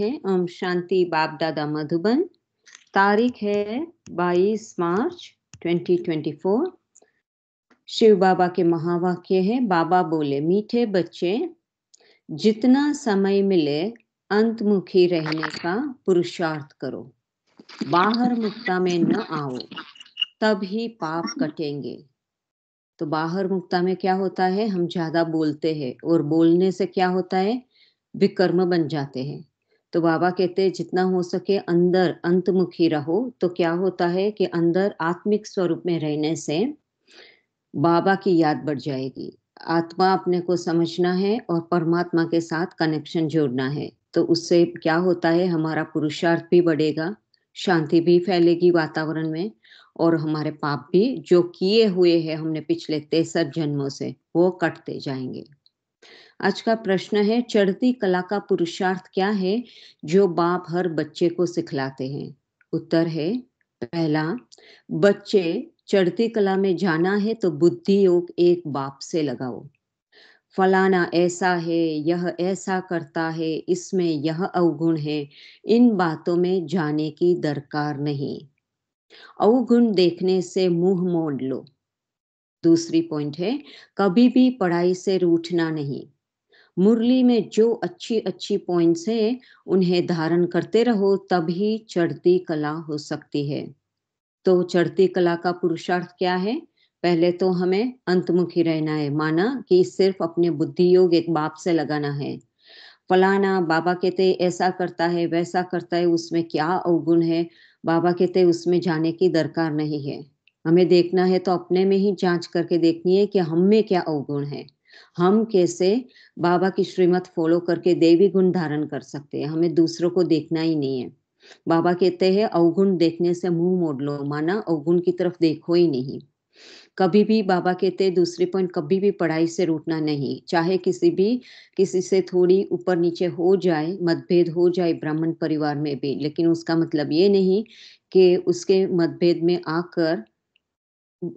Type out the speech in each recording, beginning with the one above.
है ओम शांति बाप दादा मधुबन तारीख है 22 मार्च 2024 शिव बाबा के महावाक्य है बाबा बोले मीठे बच्चे जितना समय मिले अंतमुखी रहने का पुरुषार्थ करो बाहर मुक्ता में न आओ तब ही पाप कटेंगे तो बाहर मुक्ता में क्या होता है हम ज्यादा बोलते हैं और बोलने से क्या होता है विकर्म बन जाते हैं तो बाबा कहते हैं जितना हो सके अंदर अंतमुखी रहो तो क्या होता है कि अंदर आत्मिक स्वरूप में रहने से बाबा की याद बढ़ जाएगी आत्मा अपने को समझना है और परमात्मा के साथ कनेक्शन जोड़ना है तो उससे क्या होता है हमारा पुरुषार्थ भी बढ़ेगा शांति भी फैलेगी वातावरण में और हमारे पाप भी जो किए हुए हैं हमने पिछले तेसठ जन्मों से वो कटते जाएंगे आज का प्रश्न है चढ़ती कला का पुरुषार्थ क्या है जो बाप हर बच्चे को सिखलाते हैं उत्तर है पहला बच्चे चढ़ती कला में जाना है तो बुद्धि योग एक बाप से लगाओ फलाना ऐसा है यह ऐसा करता है इसमें यह अवगुण है इन बातों में जाने की दरकार नहीं अवगुण देखने से मुंह मोड़ लो दूसरी पॉइंट है कभी भी पढ़ाई से रूठना नहीं मुरली में जो अच्छी अच्छी पॉइंट्स हैं उन्हें धारण करते रहो तभी चढ़ती कला हो सकती है तो चढ़ती कला का पुरुषार्थ क्या है पहले तो हमें अंतमुखी रहना है माना कि सिर्फ अपने बुद्धि योग एक बाप से लगाना है फलाना बाबा कहते ऐसा करता है वैसा करता है उसमें क्या अवगुण है बाबा कहते उसमें जाने की दरकार नहीं है हमें देखना है तो अपने में ही जांच करके देखनी है कि हम में क्या अवगुण है हम कैसे बाबा की श्रीमत फॉलो करके देवी गुण धारण कर सकते हैं हमें दूसरों को देखना ही नहीं है बाबा कहते हैं अवगुण देखने से मुंह मोड़ लो माना अवगुण की तरफ देखो ही नहीं कभी भी बाबा कहते हैं दूसरे पॉइंट कभी भी पढ़ाई से रूटना नहीं चाहे किसी भी किसी से थोड़ी ऊपर नीचे हो जाए मतभेद हो जाए ब्राह्मण परिवार में भी लेकिन उसका मतलब ये नहीं कि उसके मतभेद में आकर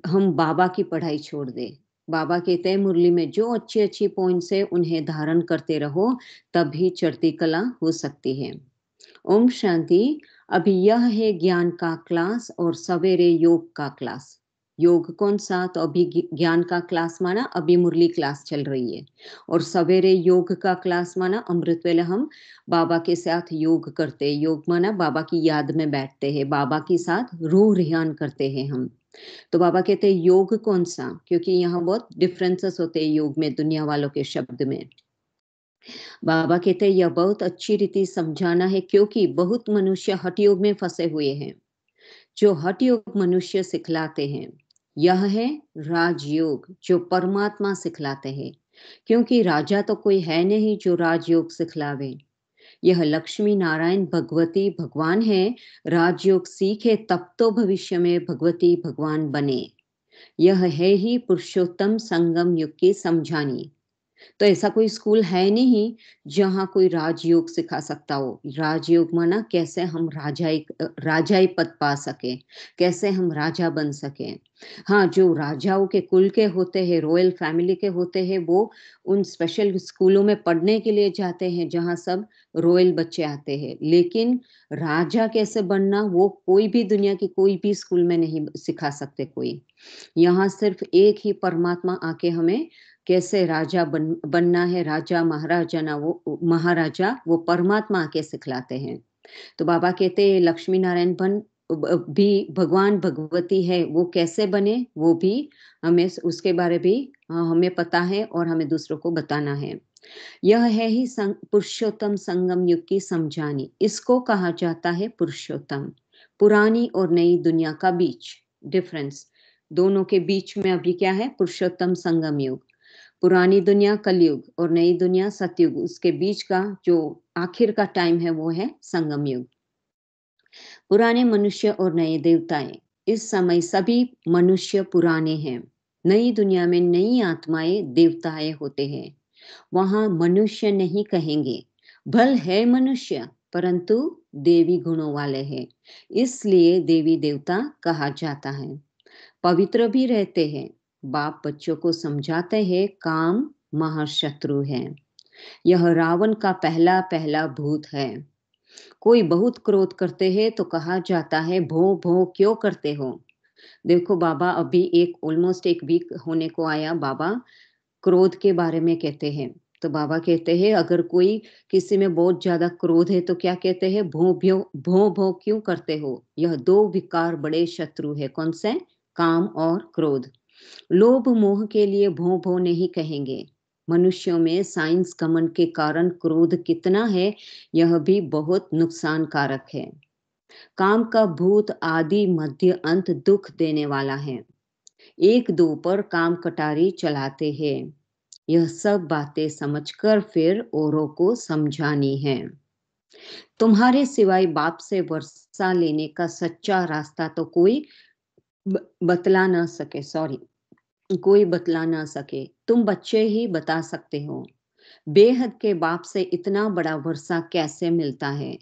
हम बाबा की पढ़ाई छोड़ दें बाबा कहते हैं मुरली में जो अच्छी अच्छी पॉइंट्स है उन्हें धारण करते रहो तभी चढ़ती कला हो सकती है ओम शांति अभी यह है ज्ञान का क्लास और सवेरे योग का क्लास योग कौन सा तो अभी ज्ञान का क्लास माना अभी मुरली क्लास चल रही है और सवेरे योग का क्लास माना अमृत वेला हम बाबा के साथ योग करते योग माना बाबा की याद में बैठते हैं बाबा के साथ रूह रिहान करते हैं हम तो बाबा कहते हैं योग कौन सा क्योंकि यहाँ बहुत डिफरेंसेस होते हैं योग में दुनिया वालों के शब्द में बाबा कहते हैं यह बहुत अच्छी रीति समझाना है क्योंकि बहुत मनुष्य हट योग में फंसे हुए हैं जो हट योग मनुष्य सिखलाते हैं यह है राजयोग जो परमात्मा सिखलाते हैं क्योंकि राजा तो कोई है नहीं जो राजयोग सिखलावे यह लक्ष्मी नारायण भगवती भगवान है राजयोग सीखे तब तो भविष्य में भगवती भगवान बने यह है ही पुरुषोत्तम संगम युग की समझानी तो ऐसा कोई स्कूल है नहीं जहाँ कोई राजयोग सिखा सकता हो राजयोग माना कैसे हम राजाई राजाई पद पा सके कैसे हम राजा बन सके हाँ जो राजाओं के कुल के होते हैं रॉयल फैमिली के होते हैं वो उन स्पेशल स्कूलों में पढ़ने के लिए जाते हैं जहाँ सब रॉयल बच्चे आते हैं लेकिन राजा कैसे बनना वो कोई भी दुनिया की कोई भी स्कूल में नहीं सिखा सकते कोई यहाँ सिर्फ एक ही परमात्मा आके हमें कैसे राजा बन बनना है राजा महाराजा ना वो महाराजा वो परमात्मा के सिखलाते हैं तो बाबा कहते हैं लक्ष्मी नारायण बन भी भगवान भगवती है वो कैसे बने वो भी हमें उसके बारे भी हमें पता है और हमें दूसरों को बताना है यह है ही संग, पुरुषोत्तम संगम युग की समझानी इसको कहा जाता है पुरुषोत्तम पुरानी और नई दुनिया का बीच डिफरेंस दोनों के बीच में अभी क्या है पुरुषोत्तम संगम युग पुरानी दुनिया कलयुग और नई दुनिया सतयुग उसके बीच का जो आखिर का टाइम है वो है संगम युग पुराने मनुष्य और नए देवताएं इस समय सभी मनुष्य पुराने हैं नई दुनिया में नई आत्माएं देवताएं होते हैं वहां मनुष्य नहीं कहेंगे भल है मनुष्य परंतु देवी गुणों वाले हैं इसलिए देवी देवता कहा जाता है पवित्र भी रहते हैं बाप बच्चों को समझाते हैं काम महाशत्रु है यह रावण का पहला पहला भूत है कोई बहुत क्रोध करते हैं तो कहा जाता है भो भो क्यों करते हो देखो बाबा अभी एक ऑलमोस्ट एक वीक होने को आया बाबा क्रोध के बारे में कहते हैं तो बाबा कहते हैं अगर कोई किसी में बहुत ज्यादा क्रोध है तो क्या कहते हैं भो भ्यो भो भो क्यों करते हो यह दो विकार बड़े शत्रु है कौन से काम और क्रोध लोभ मोह के लिए भो भो नहीं कहेंगे मनुष्यों में साइंस कमन के कारण क्रोध कितना है यह भी बहुत नुकसान कारक है काम का भूत आदि मध्य अंत दुख देने वाला है एक दो पर काम कटारी चलाते हैं यह सब बातें समझकर फिर औरों को समझानी है तुम्हारे सिवाय बाप से वर्षा लेने का सच्चा रास्ता तो कोई बतला ना सके सॉरी कोई बतला ना सके तुम बच्चे ही बता सकते हो बेहद के बाप से इतना बड़ा वर्षा कैसे मिलता है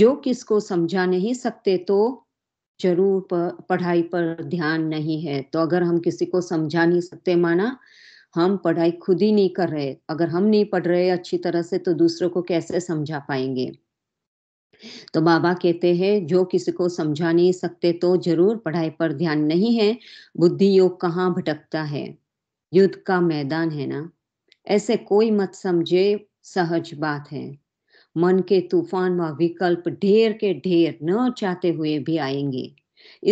जो किसको समझा नहीं सकते तो जरूर पढ़ाई पर ध्यान नहीं है तो अगर हम किसी को समझा नहीं सकते माना हम पढ़ाई खुद ही नहीं कर रहे अगर हम नहीं पढ़ रहे अच्छी तरह से तो दूसरों को कैसे समझा पाएंगे तो बाबा कहते हैं जो किसी को समझा नहीं सकते तो जरूर पढ़ाई पर ध्यान नहीं है बुद्धि योग कहाँ भटकता है युद्ध का मैदान है ना ऐसे कोई मत समझे सहज बात है मन के तूफान व विकल्प ढेर के ढेर न चाहते हुए भी आएंगे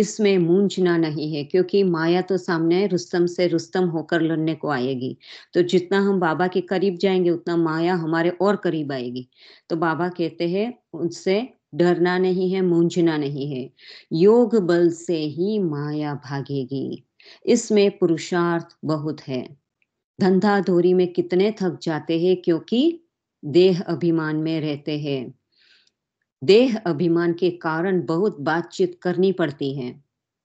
इसमें मूंझना नहीं है क्योंकि माया तो सामने रुस्तम से रुस्तम होकर लड़ने को आएगी तो जितना हम बाबा के करीब जाएंगे उतना माया हमारे और करीब आएगी तो बाबा कहते हैं उनसे डरना नहीं है मूंझना नहीं है योग बल से ही माया भागेगी इसमें पुरुषार्थ बहुत है धंधा धोरी में कितने थक जाते हैं क्योंकि देह अभिमान में रहते हैं देह अभिमान के कारण बहुत बातचीत करनी पड़ती है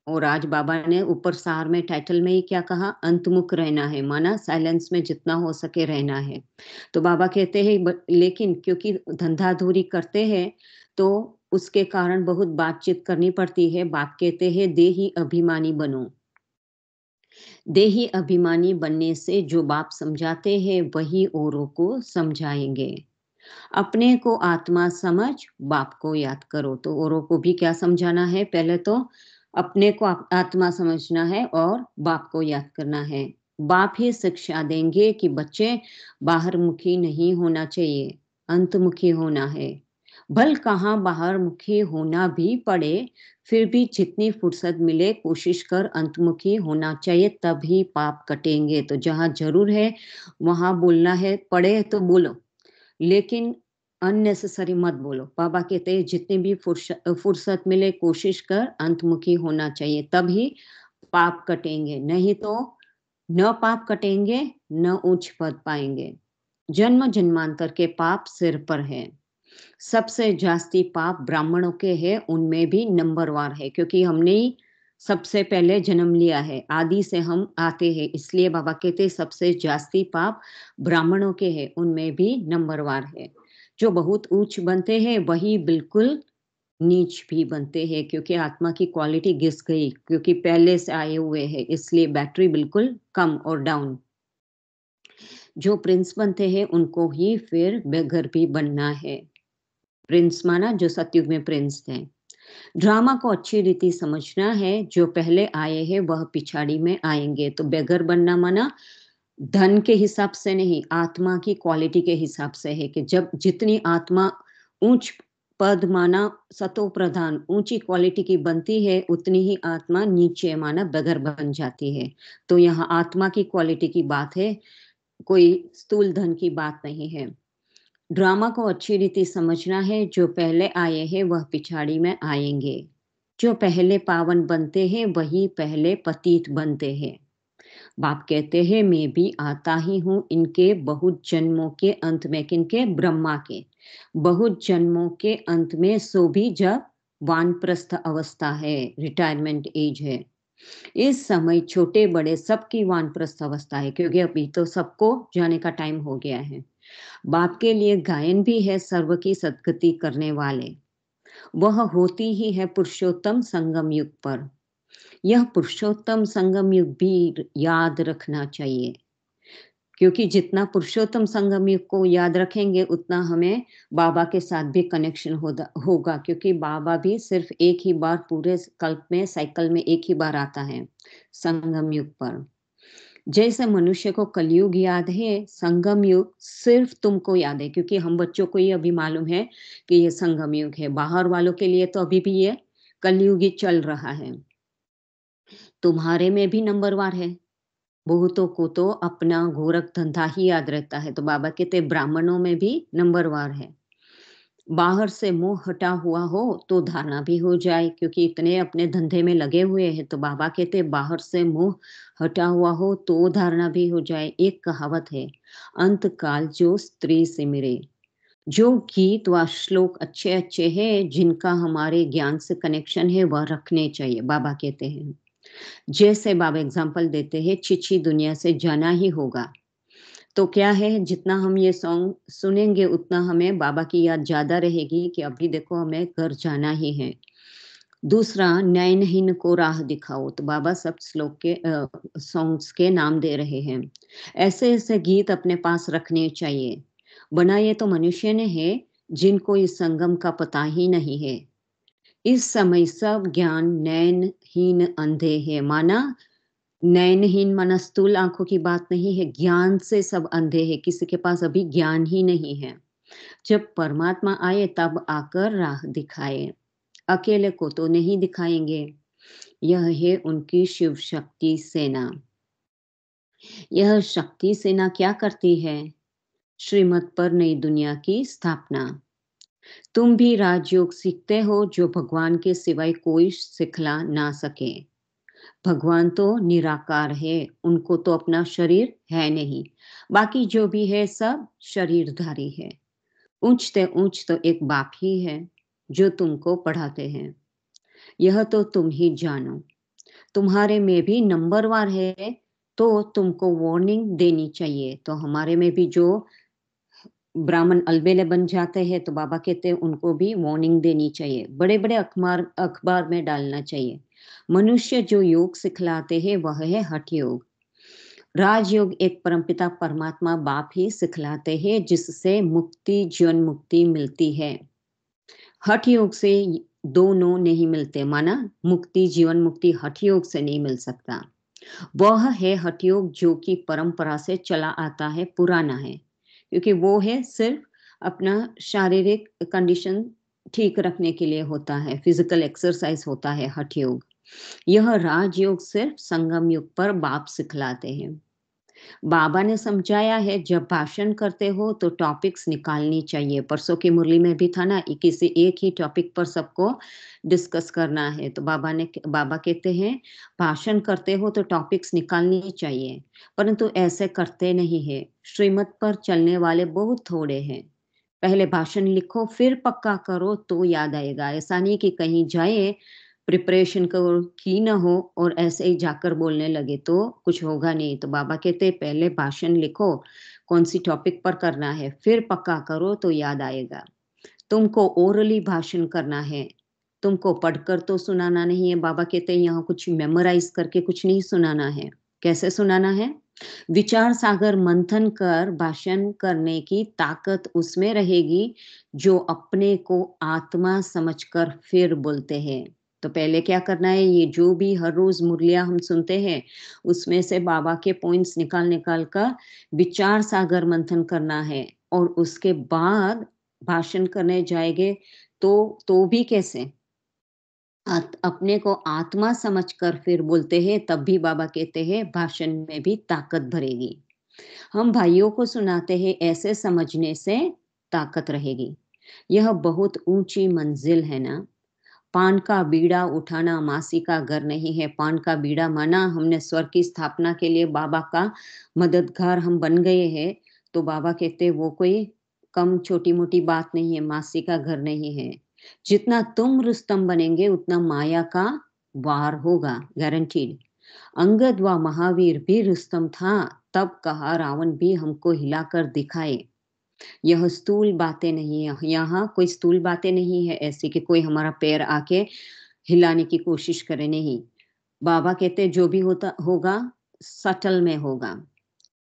और आज बाबा ने ऊपर सार में टाइटल में ही क्या कहा अंतमुख रहना है माना साइलेंस में जितना हो सके रहना है तो बाबा कहते हैं लेकिन क्योंकि धंधाधूरी करते हैं तो उसके कारण बहुत बातचीत करनी पड़ती है बाप कहते हैं देही अभिमानी बनो देही अभिमानी बनने से जो बाप समझाते हैं वही औरों को समझाएंगे अपने को आत्मा समझ बाप को याद करो तो औरों को भी क्या समझाना है पहले तो अपने को आत्मा समझना है और बाप को याद करना है बाप ही शिक्षा देंगे कि बच्चे बाहर मुखी नहीं होना चाहिए अंतमुखी होना है भल कहाँ बाहर मुखी होना भी पड़े फिर भी जितनी फुर्सत मिले कोशिश कर अंतमुखी होना चाहिए तभी पाप कटेंगे तो जहाँ जरूर है वहां बोलना है पड़े तो बोलो लेकिन अननेसेसरी मत बोलो बाबा कहते हैं जितने भी फुर्सत मिले कोशिश कर अंतमुखी होना चाहिए तभी पाप कटेंगे नहीं तो न पाप कटेंगे न उच्च पद पाएंगे जन्म जन्मांतर के पाप सिर पर है सबसे जास्ती पाप ब्राह्मणों के है उनमें भी नंबरवार है क्योंकि हमने ही सबसे पहले जन्म लिया है आदि से हम आते हैं इसलिए बाबा कहते सबसे जास्ती पाप ब्राह्मणों के हैं उनमें भी नंबरवार है जो बहुत ऊंच बनते हैं वही बिल्कुल नीच भी बनते हैं क्योंकि आत्मा की क्वालिटी घिस गई क्योंकि पहले से आए हुए हैं इसलिए बैटरी बिल्कुल कम और डाउन जो प्रिंस बनते हैं उनको ही फिर बेघर भी बनना है प्रिंस माना जो सतयुग में प्रिंस थे ड्रामा को अच्छी रीति समझना है जो पहले आए हैं वह पिछाड़ी में आएंगे तो बेगर बनना माना धन के हिसाब से नहीं आत्मा की क्वालिटी के हिसाब से है कि जब जितनी आत्मा ऊंच पद माना सतो प्रधान ऊंची क्वालिटी की बनती है उतनी ही आत्मा नीचे माना बगर बन जाती है तो यहाँ आत्मा की क्वालिटी की बात है कोई स्थूल धन की बात नहीं है ड्रामा को अच्छी रीति समझना है जो पहले आए हैं वह पिछाड़ी में आएंगे जो पहले पावन बनते हैं वही पहले पतित बनते हैं बाप कहते हैं मैं भी आता ही हूँ इनके बहुत जन्मों के अंत में किनके ब्रह्मा के बहुत जन्मों के अंत में सो भी जब वानप्रस्थ अवस्था है रिटायरमेंट एज है इस समय छोटे बड़े सबकी वानप्रस्थ अवस्था है क्योंकि अभी तो सबको जाने का टाइम हो गया है बाप के लिए गायन भी है सर्व की सदगति करने वाले वह होती ही है पुरुषोत्तम संगम युग पर यह पुरुषोत्तम संगम युग भी याद रखना चाहिए क्योंकि जितना पुरुषोत्तम संगम युग को याद रखेंगे उतना हमें बाबा के साथ भी कनेक्शन होगा क्योंकि बाबा भी सिर्फ एक ही बार पूरे कल्प में साइकिल में एक ही बार आता है संगम युग पर जैसे मनुष्य को कलयुग याद है संगम युग सिर्फ तुमको याद है क्योंकि हम बच्चों को ये अभी मालूम है कि ये संगम युग है बाहर वालों के लिए तो अभी भी ये कलयुग ही चल रहा है तुम्हारे में भी नंबर वार है बहुतों को तो अपना गोरख धंधा ही याद रहता है तो बाबा कहते ब्राह्मणों में भी नंबरवार है बाहर से मुंह हटा हुआ हो तो धारणा भी हो जाए क्योंकि इतने अपने धंधे में लगे हुए हैं तो बाबा कहते बाहर से मुंह हटा हुआ हो तो धारणा भी हो जाए एक कहावत है अंत काल जो स्त्री से मिरे जो गीत व श्लोक अच्छे अच्छे हैं जिनका हमारे ज्ञान से कनेक्शन है वह रखने चाहिए बाबा कहते हैं जैसे बाबा एग्जाम्पल देते हैं चिची दुनिया से जाना ही होगा तो क्या है जितना हम ये सॉन्ग सुनेंगे उतना हमें बाबा की याद ज़्यादा रहेगी कि अभी देखो हमें घर जाना ही है दूसरा नयनहीन को राह दिखाओ तो बाबा सब श्लोक के सॉन्ग्स के नाम दे रहे हैं ऐसे ऐसे गीत अपने पास रखने चाहिए बनाए तो मनुष्य ने है जिनको इस संगम का पता ही नहीं है इस समय सब ज्ञान नयनहीन अंधे है माना नयनहीन मनस्तूल आंखों की बात नहीं है ज्ञान से सब अंधे हैं किसी के पास अभी ज्ञान ही नहीं है जब परमात्मा आए तब आकर राह दिखाए अकेले को तो नहीं दिखाएंगे यह है उनकी शिव शक्ति सेना यह शक्ति सेना क्या करती है श्रीमत पर नई दुनिया की स्थापना तुम भी राजयोग सीखते हो जो भगवान के सिवाय कोई सिखला ना सके भगवान तो निराकार है उनको तो अपना शरीर है नहीं बाकी जो भी है सब शरीरधारी है ऊंचते ऊंच तो एक बाप ही है जो तुमको पढ़ाते हैं यह तो तुम ही जानो तुम्हारे में भी नंबरवार है तो तुमको वार्निंग देनी चाहिए तो हमारे में भी जो ब्राह्मण अलबेले बन जाते हैं तो बाबा कहते हैं उनको भी वार्निंग देनी चाहिए बड़े बड़े अखबार अखबार में डालना चाहिए मनुष्य जो योग सिखलाते हैं वह है हठ योग राजयोग एक परमपिता परमात्मा बाप ही सिखलाते हैं जिससे मुक्ति जीवन मुक्ति मिलती है हठ योग से दोनों नहीं मिलते माना मुक्ति जीवन मुक्ति हठ योग से नहीं मिल सकता वह है हठ योग जो कि परंपरा से चला आता है पुराना है क्योंकि वो है सिर्फ अपना शारीरिक कंडीशन ठीक रखने के लिए होता है फिजिकल एक्सरसाइज होता है हठ योग यह राजयोग सिर्फ संगम युग पर बाप सिखलाते हैं बाबा ने समझाया है जब भाषण करते हो तो टॉपिक्स निकालनी चाहिए परसों की मुरली में भी था ना किसी एक ही टॉपिक पर सबको डिस्कस करना है तो बाबा ने बाबा कहते हैं भाषण करते हो तो टॉपिक्स निकालनी चाहिए परंतु ऐसे करते नहीं है श्रीमत पर चलने वाले बहुत थोड़े हैं पहले भाषण लिखो फिर पक्का करो तो याद आएगा ऐसा नहीं कि कहीं जाए प्रिपरेशन को की ना हो और ऐसे ही जाकर बोलने लगे तो कुछ होगा नहीं तो बाबा कहते पहले भाषण लिखो कौन सी टॉपिक पर करना है फिर पक्का करो तो याद आएगा तुमको ओरली भाषण करना है तुमको पढ़कर तो सुनाना नहीं है बाबा कहते हैं यहाँ कुछ मेमोराइज करके कुछ नहीं सुनाना है कैसे सुनाना है विचार सागर मंथन कर भाषण करने की ताकत उसमें रहेगी जो अपने को आत्मा समझकर फिर बोलते हैं तो पहले क्या करना है ये जो भी हर रोज मुरलिया हम सुनते हैं उसमें से बाबा के पॉइंट्स निकाल निकाल कर विचार सागर मंथन करना है और उसके बाद भाषण करने जाएंगे तो तो भी कैसे अपने को आत्मा समझकर फिर बोलते हैं तब भी बाबा कहते हैं भाषण में भी ताकत भरेगी हम भाइयों को सुनाते हैं ऐसे समझने से ताकत रहेगी यह बहुत ऊंची मंजिल है ना पान का बीड़ा उठाना मासी का घर नहीं है पान का बीड़ा माना हमने स्वर की स्थापना के लिए बाबा का मददगार हम बन गए हैं तो बाबा कहते वो कोई कम छोटी मोटी बात नहीं है मासी का घर नहीं है जितना तुम रुस्तम बनेंगे उतना माया का वार होगा गारंटीड अंगद व महावीर भी रुस्तम था तब कहा रावण भी हमको हिलाकर दिखाए यह स्थूल बातें नहीं है यहाँ कोई स्थूल बातें नहीं है ऐसे कि कोई हमारा पैर आके हिलाने की कोशिश करे नहीं बाबा कहते जो भी होता होगा सटल में होगा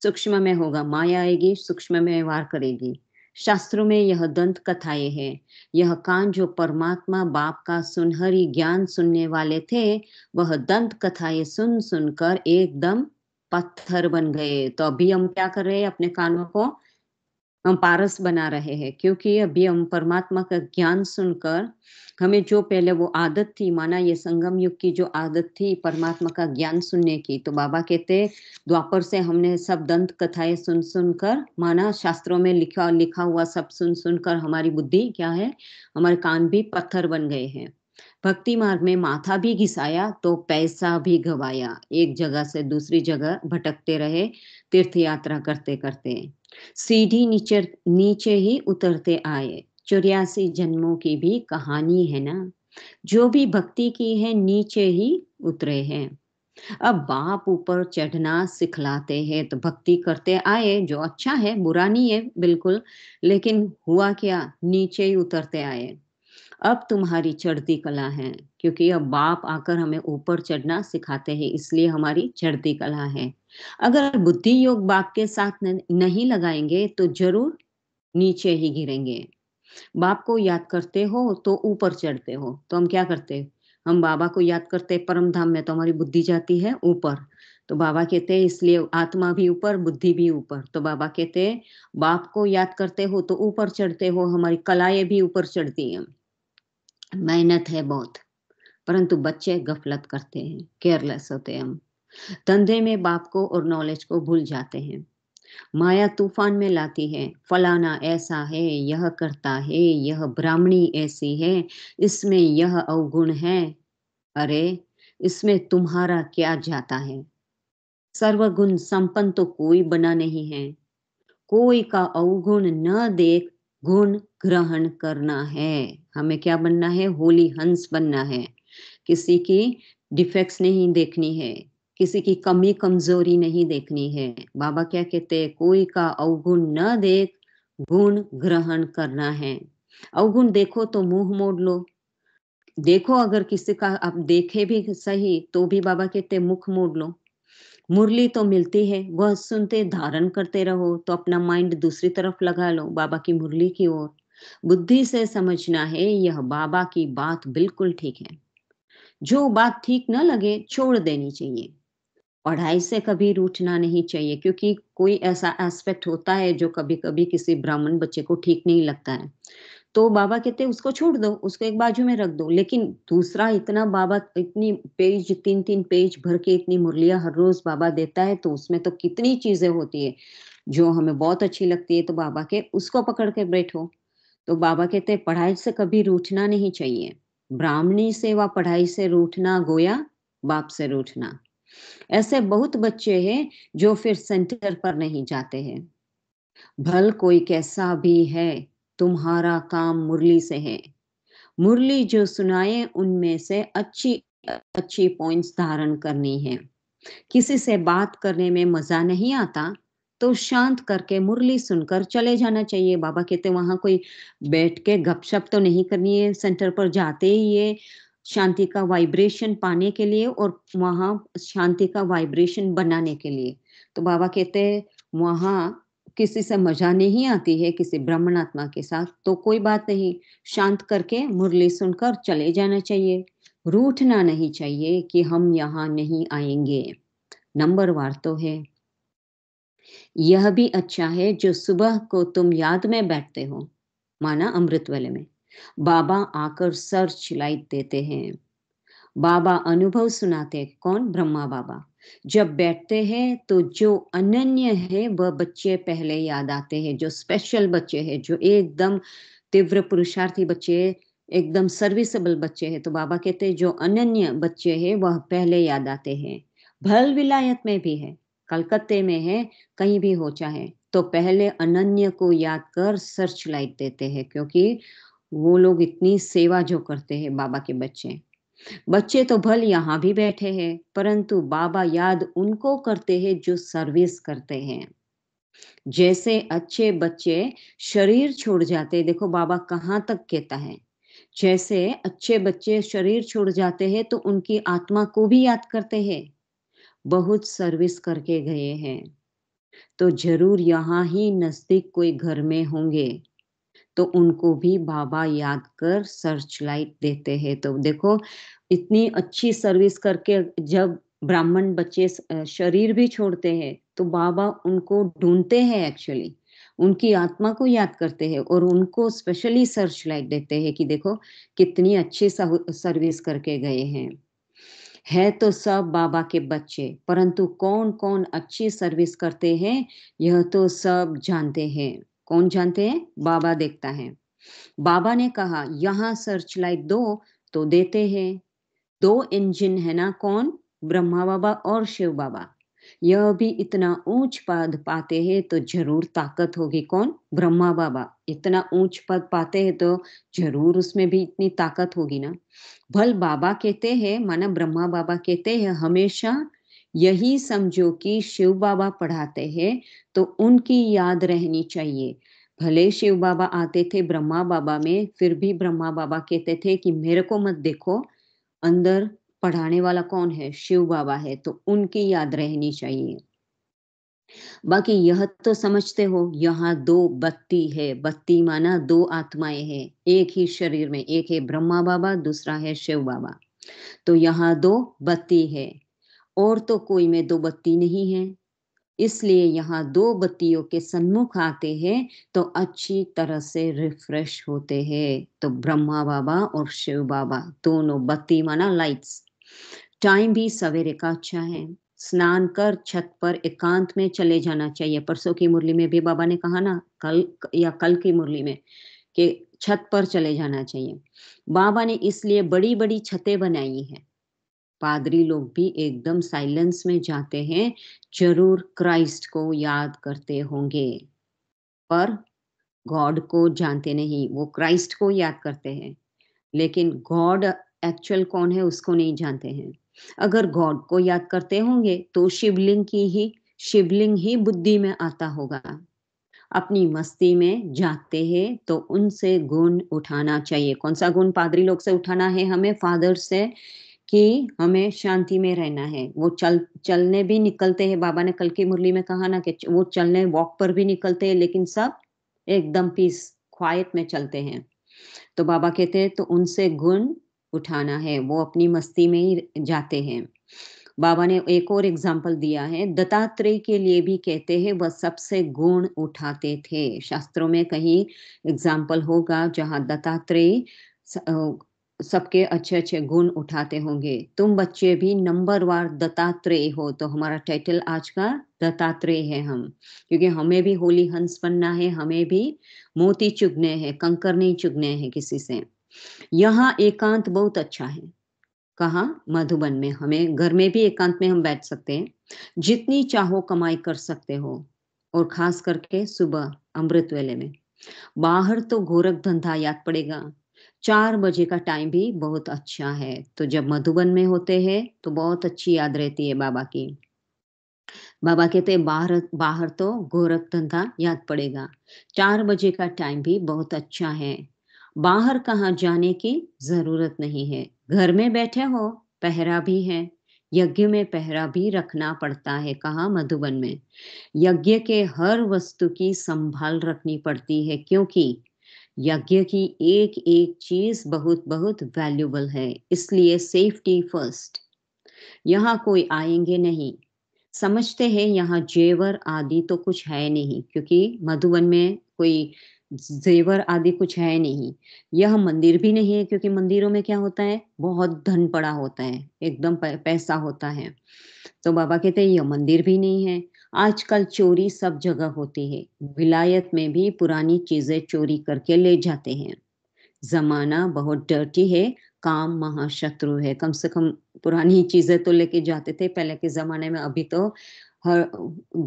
सूक्ष्म में होगा माया आएगी सूक्ष्म में वार करेगी शास्त्रों में यह दंत कथाएं है यह कान जो परमात्मा बाप का सुनहरी ज्ञान सुनने वाले थे वह दंत कथाएं सुन सुनकर एकदम पत्थर बन गए तो अभी हम क्या कर रहे हैं अपने कानों को हम पारस बना रहे हैं क्योंकि अभी हम परमात्मा का ज्ञान सुनकर हमें जो पहले वो आदत थी माना ये संगम युग की जो आदत थी परमात्मा का ज्ञान सुनने की तो बाबा कहते द्वापर से हमने सब दंत कथाएं सुन सुनकर माना शास्त्रों में लिखा लिखा हुआ सब सुन सुनकर हमारी बुद्धि क्या है हमारे कान भी पत्थर बन गए हैं भक्ति मार्ग में माथा भी घिसाया तो पैसा भी गवाया एक जगह से दूसरी जगह भटकते रहे तीर्थ यात्रा करते करते सीढ़ी नीचे नीचे ही उतरते आए चौरासी जन्मों की भी कहानी है ना जो भी भक्ति की है नीचे ही उतरे हैं अब बाप ऊपर चढ़ना सिखलाते हैं तो भक्ति करते आए जो अच्छा है बुरा नहीं है बिल्कुल लेकिन हुआ क्या नीचे ही उतरते आए अब तुम्हारी चढ़ती कला है क्योंकि अब बाप आकर हमें ऊपर चढ़ना सिखाते हैं इसलिए हमारी चढ़ती कला है अगर बुद्धि योग बाप के साथ नहीं लगाएंगे तो जरूर नीचे ही गिरेंगे बाप को याद करते हो तो ऊपर चढ़ते हो तो हम क्या करते हम बाबा को याद करते परम धाम में तो हमारी बुद्धि जाती है ऊपर तो बाबा कहते हैं इसलिए आत्मा भी ऊपर बुद्धि भी ऊपर तो बाबा कहते हैं बाप को याद करते हो तो ऊपर चढ़ते हो हमारी कलाएं भी ऊपर चढ़ती हैं मेहनत है बहुत परंतु बच्चे गफलत करते हैं केयरलेस होते हैं हम धंधे में बाप को और नॉलेज को भूल जाते हैं माया तूफान में लाती है फलाना ऐसा है यह करता है यह ब्राह्मणी ऐसी है इसमें यह अवगुण है अरे इसमें तुम्हारा क्या जाता है सर्वगुण संपन्न तो कोई बना नहीं है कोई का अवगुण न देख गुण ग्रहण करना है हमें क्या बनना है होली हंस बनना है किसी की डिफेक्ट्स नहीं देखनी है किसी की कमी कमजोरी नहीं देखनी है बाबा क्या कहते हैं कोई का अवगुण न देख गुण ग्रहण करना है अवगुण देखो तो मुंह मोड़ लो देखो अगर किसी का आप देखे भी सही तो भी बाबा कहते मुख मोड़ लो मुरली तो मिलती है वह सुनते धारण करते रहो तो अपना माइंड दूसरी तरफ लगा लो बाबा की मुरली की ओर बुद्धि से समझना है यह बाबा की बात बिल्कुल ठीक है जो बात ठीक न लगे छोड़ देनी चाहिए पढ़ाई से कभी रूठना नहीं चाहिए क्योंकि कोई ऐसा एस्पेक्ट होता है जो कभी कभी किसी ब्राह्मण बच्चे को ठीक नहीं लगता है तो बाबा कहते हैं उसको छोड़ दो उसको एक बाजू में रख दो लेकिन दूसरा इतना बाबा इतनी पेज तीन तीन पेज भर के इतनी मुरलियां हर रोज बाबा देता है तो उसमें तो कितनी चीजें होती है जो हमें बहुत अच्छी लगती है तो बाबा के उसको पकड़ के बैठो तो बाबा कहते हैं पढ़ाई से कभी रूठना नहीं चाहिए ब्राह्मणी से व पढ़ाई से रूठना गोया बाप से रूठना ऐसे बहुत बच्चे हैं जो फिर सेंटर पर नहीं जाते हैं भल कोई कैसा भी है तुम्हारा काम मुरली से है मुरली जो सुनाए उनमें से अच्छी अच्छी पॉइंट्स धारण करनी है किसी से बात करने में मजा नहीं आता तो शांत करके मुरली सुनकर चले जाना चाहिए बाबा कहते वहां कोई बैठ के गपशप तो नहीं करनी है सेंटर पर जाते ही है शांति का वाइब्रेशन पाने के लिए और वहां शांति का वाइब्रेशन बनाने के लिए तो बाबा कहते हैं वहां किसी से मजा नहीं आती है किसी ब्राह्मण आत्मा के साथ तो कोई बात नहीं शांत करके मुरली सुनकर चले जाना चाहिए रूठना नहीं चाहिए कि हम यहाँ नहीं आएंगे नंबर वार तो है यह भी अच्छा है जो सुबह को तुम याद में बैठते हो माना अमृत वाले में बाबा आकर सर्च लाइट देते हैं बाबा अनुभव सुनाते कौन ब्रह्मा बाबा जब बैठते हैं तो जो अनन्य है वह बच्चे पहले याद आते हैं जो स्पेशल बच्चे हैं जो एकदम तीव्र पुरुषार्थी बच्चे एकदम सर्विसेबल बच्चे हैं तो बाबा कहते हैं जो अनन्य बच्चे हैं वह पहले याद आते हैं भल विलायत में भी है कलकत्ते में है कहीं भी हो चाहे तो पहले अनन्य को याद कर सर्च लाइट देते हैं क्योंकि वो लोग इतनी सेवा जो करते हैं बाबा के बच्चे बच्चे तो भल यहाँ भी बैठे हैं परंतु बाबा याद उनको करते हैं जो सर्विस करते हैं जैसे अच्छे बच्चे शरीर छोड़ जाते देखो बाबा कहाँ तक कहता है जैसे अच्छे बच्चे शरीर छोड़ जाते हैं तो उनकी आत्मा को भी याद करते हैं बहुत सर्विस करके गए हैं तो जरूर यहाँ ही नजदीक कोई घर में होंगे तो उनको भी बाबा याद कर सर्च लाइट देते हैं तो देखो इतनी अच्छी सर्विस करके जब ब्राह्मण बच्चे शरीर भी छोड़ते हैं तो बाबा उनको ढूंढते हैं एक्चुअली उनकी आत्मा को याद करते हैं और उनको स्पेशली सर्च लाइट देते हैं कि देखो कितनी अच्छी सर्विस करके गए हैं है तो सब बाबा के बच्चे परंतु कौन कौन अच्छी सर्विस करते हैं यह तो सब जानते हैं कौन जानते हैं बाबा देखता है बाबा ने कहा यहां सर्च लाइट दो तो देते हैं दो इंजन है ना कौन ब्रह्मा बाबा और शिव बाबा यह भी इतना ऊंच पद पाते हैं तो जरूर ताकत होगी कौन ब्रह्मा बाबा इतना ऊंच पद पाते हैं तो जरूर उसमें भी इतनी ताकत होगी ना भल बाबा कहते हैं माना ब्रह्मा बाबा कहते हैं हमेशा यही समझो कि शिव बाबा पढ़ाते हैं तो उनकी याद रहनी चाहिए भले शिव बाबा आते थे ब्रह्मा बाबा में फिर भी ब्रह्मा बाबा कहते थे कि मेरे को मत देखो अंदर पढ़ाने वाला कौन है शिव बाबा है तो उनकी याद रहनी चाहिए बाकी यह तो समझते हो यहाँ दो बत्ती है बत्ती माना दो आत्माएं हैं एक ही शरीर में एक है ब्रह्मा बाबा दूसरा है शिव बाबा तो यहाँ दो बत्ती है और तो कोई में दो बत्ती नहीं है इसलिए यहाँ दो बत्तियों के सन्मुख आते हैं तो अच्छी तरह से रिफ्रेश होते हैं तो ब्रह्मा बाबा और शिव बाबा दोनों बत्ती माना लाइट्स टाइम भी सवेरे का अच्छा है स्नान कर छत पर एकांत में चले जाना चाहिए परसों की मुरली में भी बाबा ने कहा ना कल या कल की मुरली में कि छत पर चले जाना चाहिए बाबा ने इसलिए बड़ी बड़ी छतें बनाई हैं पादरी लोग भी एकदम साइलेंस में जाते हैं जरूर क्राइस्ट को याद करते होंगे पर गॉड को जानते नहीं वो क्राइस्ट को याद करते हैं लेकिन गॉड एक्चुअल कौन है उसको नहीं जानते हैं अगर गॉड को याद करते होंगे तो शिवलिंग की ही शिवलिंग ही बुद्धि में आता होगा अपनी मस्ती में जाते हैं तो उनसे गुण उठाना चाहिए कौन सा गुण पादरी लोग से उठाना है हमें फादर से कि हमें शांति में रहना है वो चल चलने भी निकलते हैं बाबा ने कल की मुरली में कहा ना कि वो चलने वॉक पर भी निकलते हैं लेकिन सब एकदम पीस क्वाइट में चलते हैं तो बाबा कहते हैं तो उनसे गुण उठाना है वो अपनी मस्ती में ही जाते हैं बाबा ने एक और एग्जाम्पल दिया है दत्तात्रेय के लिए भी कहते हैं वह सबसे गुण उठाते थे शास्त्रों में कहीं एग्जाम्पल होगा जहाँ दत्तात्रेय सबके अच्छे अच्छे गुण उठाते होंगे तुम बच्चे भी नंबर वार दत्तात्रेय हो तो हमारा टाइटल आज का दत्तात्रेय है हम क्योंकि हमें भी होली हंस बनना है हमें भी मोती चुगने हैं कंकर नहीं चुगने हैं किसी से यहाँ एकांत बहुत अच्छा है कहा मधुबन में हमें घर में भी एकांत में हम बैठ सकते हैं जितनी चाहो कमाई कर सकते हो और खास करके सुबह अमृत वेले में बाहर तो गोरख धंधा याद पड़ेगा चार बजे का टाइम भी बहुत अच्छा है तो जब मधुबन में होते हैं तो बहुत अच्छी याद रहती है बाबा की बाबा कहते बाहर बाहर तो गोरख धंधा याद पड़ेगा चार बजे का टाइम भी बहुत अच्छा है बाहर कहाँ जाने की जरूरत नहीं है घर में बैठे हो पहरा भी है यज्ञ में पहरा भी रखना पड़ता है कहा मधुबन में यज्ञ के हर वस्तु की संभाल रखनी पड़ती है क्योंकि यज्ञ की एक एक चीज बहुत बहुत वैल्यूबल है इसलिए सेफ्टी फर्स्ट यहाँ कोई आएंगे नहीं समझते हैं यहाँ जेवर आदि तो कुछ है नहीं क्योंकि मधुबन में कोई जेवर आदि कुछ है नहीं यह मंदिर भी नहीं है क्योंकि मंदिरों में क्या होता है बहुत धन पड़ा होता है एकदम पैसा होता है तो बाबा कहते हैं यह मंदिर भी नहीं है आजकल चोरी सब जगह होती है विलायत में भी पुरानी चीज़ें चोरी करके ले जाते हैं ज़माना बहुत डर्टी है काम महाशत्रु है कम से कम पुरानी चीज़ें तो लेके जाते थे पहले के ज़माने में अभी तो हर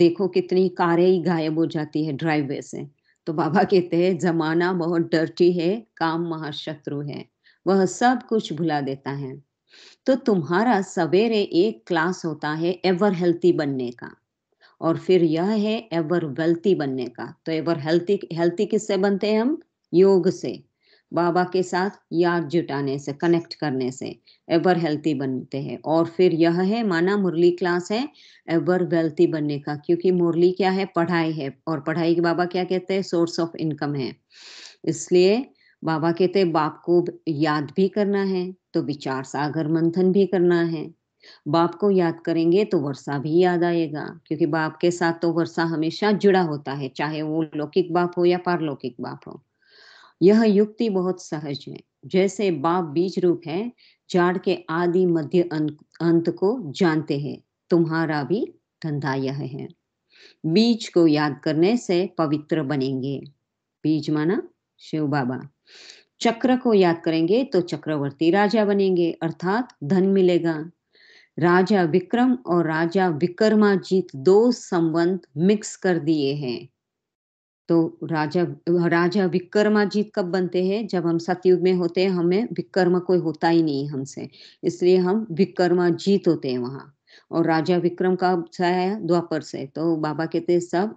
देखो कितनी कारें ही गायब हो जाती है ड्राइवे से तो बाबा कहते हैं ज़माना बहुत डर्टी है काम महाशत्रु है वह सब कुछ भुला देता है तो तुम्हारा सवेरे एक क्लास होता है एवर हेल्थी बनने का और फिर यह है एवर वेल्थी बनने का तो एवर हेल्थी हेल्थी किससे बनते हैं हम योग से बाबा के साथ याद जुटाने से कनेक्ट करने से एवर हेल्थी बनते हैं और फिर यह है माना मुरली क्लास है एवर वेल्थी बनने का क्योंकि मुरली क्या है पढ़ाई है और पढ़ाई के बाबा क्या कहते हैं सोर्स ऑफ इनकम है इसलिए बाबा कहते हैं बाप को याद भी करना है तो विचार सागर मंथन भी करना है बाप को याद करेंगे तो वर्षा भी याद आएगा क्योंकि बाप के साथ तो वर्षा हमेशा जुड़ा होता है चाहे वो लौकिक बाप हो या पारलौकिक बाप हो यह युक्ति बहुत सहज है जैसे बाप बीज रूप है जाड़ के आदि मध्य अं-, अंत को जानते हैं तुम्हारा भी धंधा यह है बीज को याद करने से पवित्र बनेंगे बीज माना शिव बाबा चक्र को याद करेंगे तो चक्रवर्ती राजा बनेंगे अर्थात धन मिलेगा राजा विक्रम और राजा विक्रमाजीत दो संबंध मिक्स कर दिए हैं तो राजा राजा विक्रमाजीत कब बनते हैं जब हम सतयुग में होते हैं हमें विक्रम कोई होता ही नहीं हमसे इसलिए हम विक्रमाजीत होते हैं वहां और राजा विक्रम का है द्वापर से तो बाबा कहते सब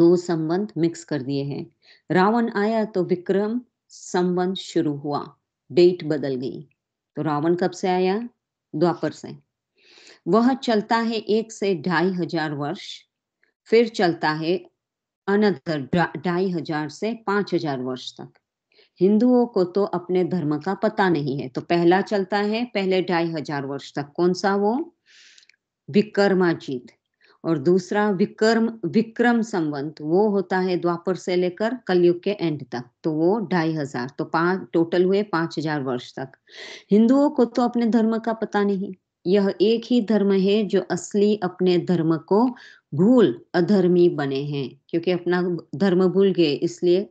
दो संबंध मिक्स कर दिए हैं रावण आया तो विक्रम संबंध शुरू हुआ डेट बदल गई तो रावण कब से आया द्वापर से वह चलता है एक से ढाई हजार वर्ष फिर चलता है अनदर ढाई हजार से पांच हजार वर्ष तक हिंदुओं को तो अपने धर्म का पता नहीं है तो पहला चलता है पहले ढाई हजार वर्ष तक कौन सा वो विक्रमाजीत और दूसरा विक्रम विक्रम संवंत वो होता है द्वापर से लेकर कलयुग के एंड तक तो वो ढाई हजार तो पांच टोटल हुए पांच हजार वर्ष तक हिंदुओं को तो अपने धर्म का पता नहीं यह एक ही धर्म है जो असली अपने धर्म को भूल अधर्मी बने हैं क्योंकि अपना धर्म भूल गए इसलिए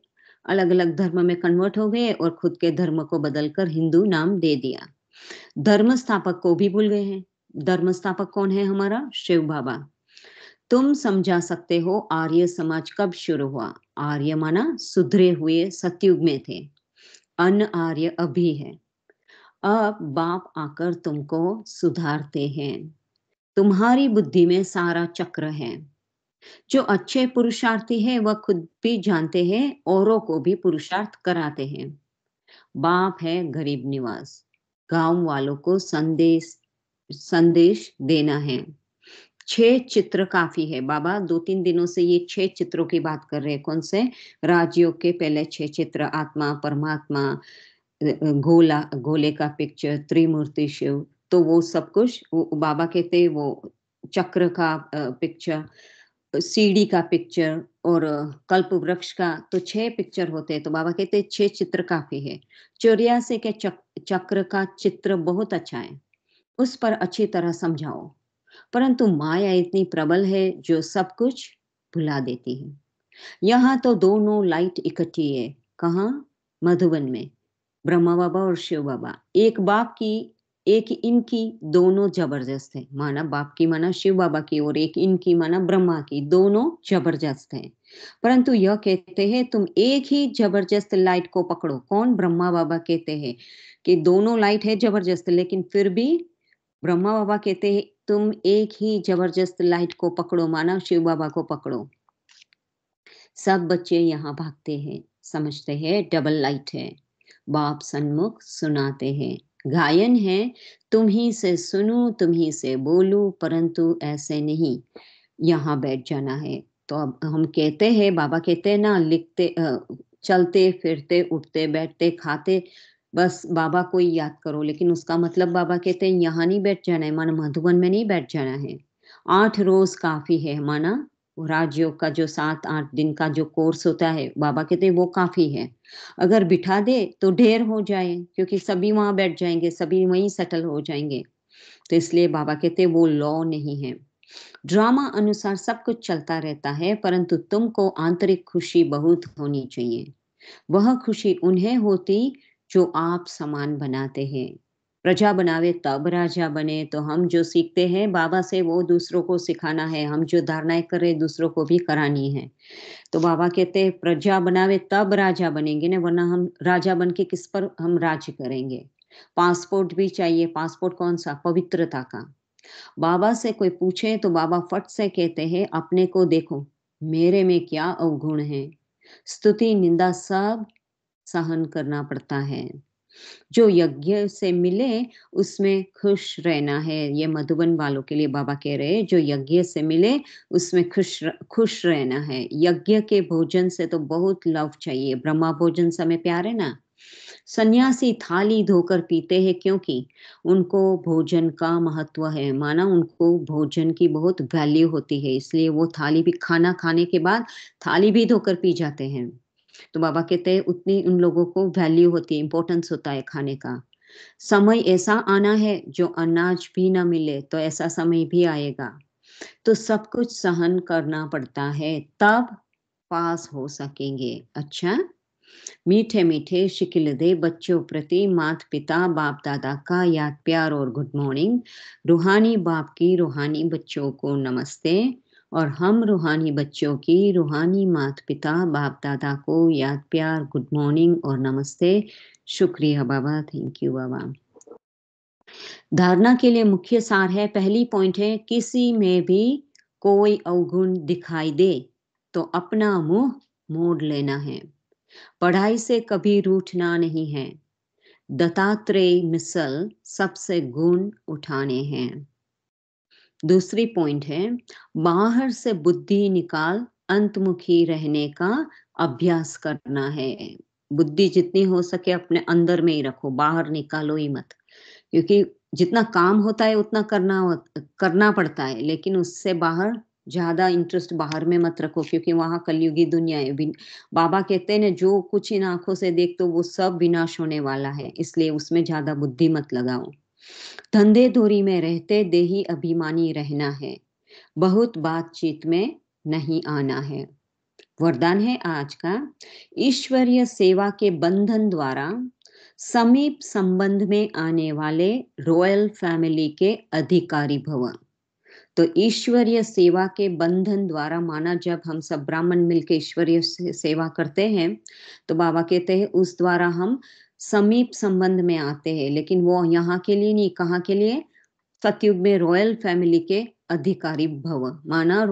अलग अलग धर्म में कन्वर्ट हो गए और खुद के धर्म को बदलकर हिंदू नाम दे दिया धर्म स्थापक को भी भूल गए हैं धर्म स्थापक कौन है हमारा शिव बाबा तुम समझा सकते हो आर्य समाज कब शुरू हुआ आर्य माना सुधरे हुए सतयुग में थे अन आर्य अभी है अब बाप आकर तुमको सुधारते हैं तुम्हारी बुद्धि में सारा चक्र है जो अच्छे पुरुषार्थी है वह खुद भी जानते हैं औरों को भी पुरुषार्थ कराते हैं बाप है गरीब निवास गांव वालों को संदेश संदेश देना है छह चित्र काफी है बाबा दो तीन दिनों से ये छह चित्रों की बात कर रहे हैं कौन से राजयोग के पहले छह चित्र आत्मा परमात्मा गोला गोले का पिक्चर त्रिमूर्ति शिव तो वो सब कुछ वो बाबा कहते वो चक्र का पिक्चर सीढ़ी का पिक्चर और कल्प वृक्ष का तो छह पिक्चर होते हैं तो बाबा कहते हैं छह चित्र काफी है से के चक, चक्र का चित्र बहुत अच्छा है उस पर अच्छी तरह समझाओ परंतु माया इतनी प्रबल है जो सब कुछ भुला देती है यहाँ तो दोनों लाइट इकट्ठी है कहा मधुबन में ब्रह्मा बाबा और शिव बाबा एक बाप की एक इनकी दोनों जबरदस्त है माना बाप की माना शिव बाबा की और एक इनकी माना ब्रह्मा की दोनों जबरदस्त हैं परंतु यह कहते हैं तुम एक ही जबरदस्त लाइट को पकड़ो कौन ब्रह्मा बाबा कहते हैं कि दोनों लाइट है जबरदस्त लेकिन फिर भी ब्रह्मा बाबा कहते हैं तुम एक ही जबरदस्त लाइट को पकड़ो माना शिव बाबा को पकड़ो सब बच्चे यहाँ भागते हैं समझते हैं डबल लाइट है बाप सन्मुख सुनाते हैं गायन है तुम ही से सुनू तुम ही से बोलू परंतु ऐसे नहीं यहाँ बैठ जाना है तो अब हम कहते हैं बाबा कहते हैं ना लिखते चलते फिरते उठते बैठते खाते बस बाबा को ही याद करो लेकिन उसका मतलब बाबा कहते हैं यहाँ नहीं बैठ जाना है माना मधुबन में नहीं बैठ जाना है आठ रोज काफी है माना राजयोग का जो सात आठ दिन का जो कोर्स होता है बाबा कहते हैं वो काफी है अगर बिठा दे तो ढेर हो जाए क्योंकि सभी वहां बैठ जाएंगे सभी वहीं सेटल हो जाएंगे तो इसलिए बाबा कहते वो लॉ नहीं है ड्रामा अनुसार सब कुछ चलता रहता है परंतु तुमको आंतरिक खुशी बहुत होनी चाहिए वह खुशी उन्हें होती जो आप समान बनाते हैं प्रजा बनावे तब राजा बने तो हम जो सीखते हैं बाबा से वो दूसरों को सिखाना है हम जो धारणाएं रहे दूसरों को भी करानी है तो बाबा कहते हैं प्रजा बनावे तब राजा बनेंगे ना वरना हम राजा बन के किस पर हम राज करेंगे पासपोर्ट भी चाहिए पासपोर्ट कौन सा पवित्रता का बाबा से कोई पूछे तो बाबा फट से कहते हैं अपने को देखो मेरे में क्या अवगुण है स्तुति निंदा सब सहन करना पड़ता है जो यज्ञ से मिले उसमें खुश रहना है ये मधुबन वालों के लिए बाबा कह रहे हैं जो यज्ञ से मिले उसमें खुश खुश रहना है यज्ञ के भोजन से तो बहुत लव चाहिए ब्रह्मा भोजन समय प्यार है ना सन्यासी थाली धोकर पीते हैं क्योंकि उनको भोजन का महत्व है माना उनको भोजन की बहुत वैल्यू होती है इसलिए वो थाली भी खाना खाने के बाद थाली भी धोकर पी जाते हैं तो बाबा कहते हैं उतनी उन लोगों को वैल्यू होती है इम्पोर्टेंस होता है खाने का समय ऐसा आना है जो अनाज भी ना मिले तो ऐसा समय भी आएगा तो सब कुछ सहन करना पड़ता है तब पास हो सकेंगे अच्छा मीठे मीठे शिकिल दे बच्चों प्रति मात पिता बाप दादा का याद प्यार और गुड मॉर्निंग रूहानी बाप की रूहानी बच्चों को नमस्ते और हम रूहानी बच्चों की रूहानी माता पिता बाप दादा को याद प्यार गुड मॉर्निंग और नमस्ते शुक्रिया बाबा थैंक यू बाबा धारणा के लिए मुख्य सार है पहली पॉइंट है किसी में भी कोई अवगुण दिखाई दे तो अपना मुंह मोड़ लेना है पढ़ाई से कभी रूठना नहीं है दत्तात्रेय मिसल सबसे गुण उठाने हैं दूसरी पॉइंट है बाहर से बुद्धि निकाल अंतमुखी रहने का अभ्यास करना है बुद्धि जितनी हो सके अपने अंदर में ही रखो बाहर निकालो ही मत क्योंकि जितना काम होता है उतना करना करना पड़ता है लेकिन उससे बाहर ज्यादा इंटरेस्ट बाहर में मत रखो क्योंकि वहां कलयुगी दुनिया है बाबा कहते हैं ना जो कुछ इन आंखों से देख तो वो सब विनाश होने वाला है इसलिए उसमें ज्यादा बुद्धि मत लगाओ धंधे दूरी में रहते देही अभिमानी रहना है बहुत बातचीत में नहीं आना है वरदान है आज का ईश्वरीय सेवा के बंधन द्वारा समीप संबंध में आने वाले रॉयल फैमिली के अधिकारी भवन तो ईश्वरीय सेवा के बंधन द्वारा माना जब हम सब ब्राह्मण मिलकर ईश्वरीय सेवा करते हैं तो बाबा कहते हैं उस द्वारा हम समीप संबंध में आते हैं लेकिन वो यहाँ के लिए नहीं कहाँ के लिए सतयुग में रॉयल फैमिली के अधिकारी भव माना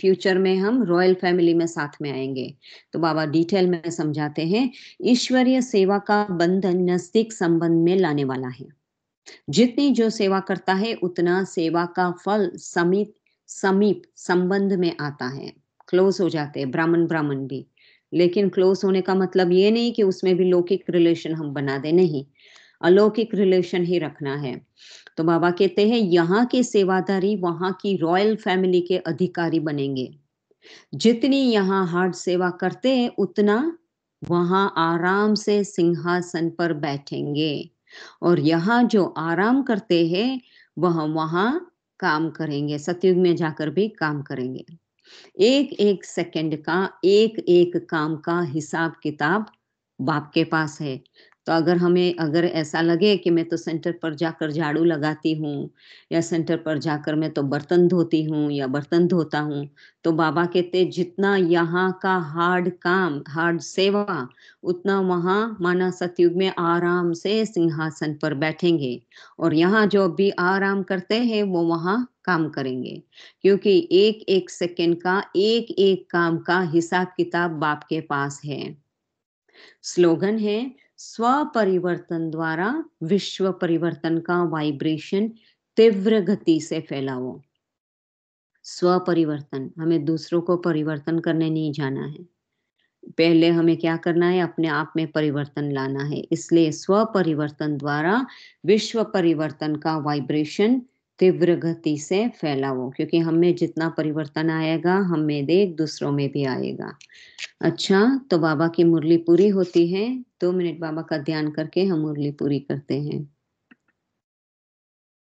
फ्यूचर में हम रॉयल फैमिली में साथ में आएंगे तो बाबा डिटेल में समझाते हैं ईश्वरीय सेवा का बंधन नजदीक संबंध में लाने वाला है जितनी जो सेवा करता है उतना सेवा का फल समीप समीप संबंध में आता है क्लोज हो जाते हैं ब्राह्मण ब्राह्मण भी लेकिन क्लोज होने का मतलब ये नहीं कि उसमें भी लौकिक रिलेशन हम बना दे नहीं अलौकिक रिलेशन ही रखना है तो बाबा कहते हैं यहाँ के सेवादारी वहां की रॉयल फैमिली के अधिकारी बनेंगे जितनी यहाँ हार्ड सेवा करते हैं उतना वहां आराम से सिंहासन पर बैठेंगे और यहाँ जो आराम करते हैं वह वहां काम करेंगे सतयुग में जाकर भी काम करेंगे एक एक सेकंड का एक एक काम का हिसाब किताब बाप के पास है तो अगर हमें अगर ऐसा लगे कि मैं तो सेंटर पर जाकर झाड़ू लगाती हूँ या सेंटर पर जाकर मैं तो बर्तन धोती हूँ या बर्तन धोता हूँ तो बाबा कहते जितना यहाँ का हार्ड काम हार्ड सेवा उतना वहाँ माना सतयुग में आराम से सिंहासन पर बैठेंगे और यहाँ जो भी आराम करते हैं वो वहाँ काम करेंगे क्योंकि एक एक सेकेंड का एक एक काम का हिसाब किताब बाप के पास है स्लोगन है स्वपरिवर्तन द्वारा विश्व परिवर्तन का वाइब्रेशन तीव्र गति से फैलाओ स्व परिवर्तन हमें दूसरों को परिवर्तन करने नहीं जाना है पहले हमें क्या करना है अपने आप में परिवर्तन लाना है इसलिए स्व परिवर्तन द्वारा विश्व परिवर्तन का वाइब्रेशन तीव्र गति से फैलाओ क्योंकि हमें जितना परिवर्तन आएगा हम में देख दूसरों में भी आएगा अच्छा तो बाबा की मुरली पूरी होती है दो मिनट बाबा का ध्यान करके हम मुरली पूरी करते हैं